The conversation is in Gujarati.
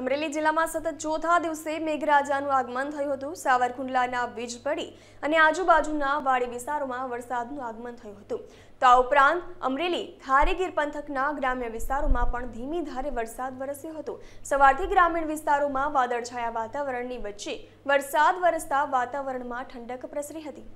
અમરેલી જિલ્લામાં સતત ચોથા દિવસે મેઘરાજાનું આગમન થયું હતું સાવરકુંડલાના પડી અને આજુબાજુના વાડી વિસ્તારોમાં વરસાદનું આગમન થયું હતું તો આ ઉપરાંત અમરેલી ધારીગીર પંથકના ગ્રામ્ય વિસ્તારોમાં પણ ધીમી ધારે વરસાદ વરસ્યો હતો સવારથી ગ્રામીણ વિસ્તારોમાં વાદળછાયા વાતાવરણની વચ્ચે વરસાદ વરસતા વાતાવરણમાં ઠંડક પ્રસરી હતી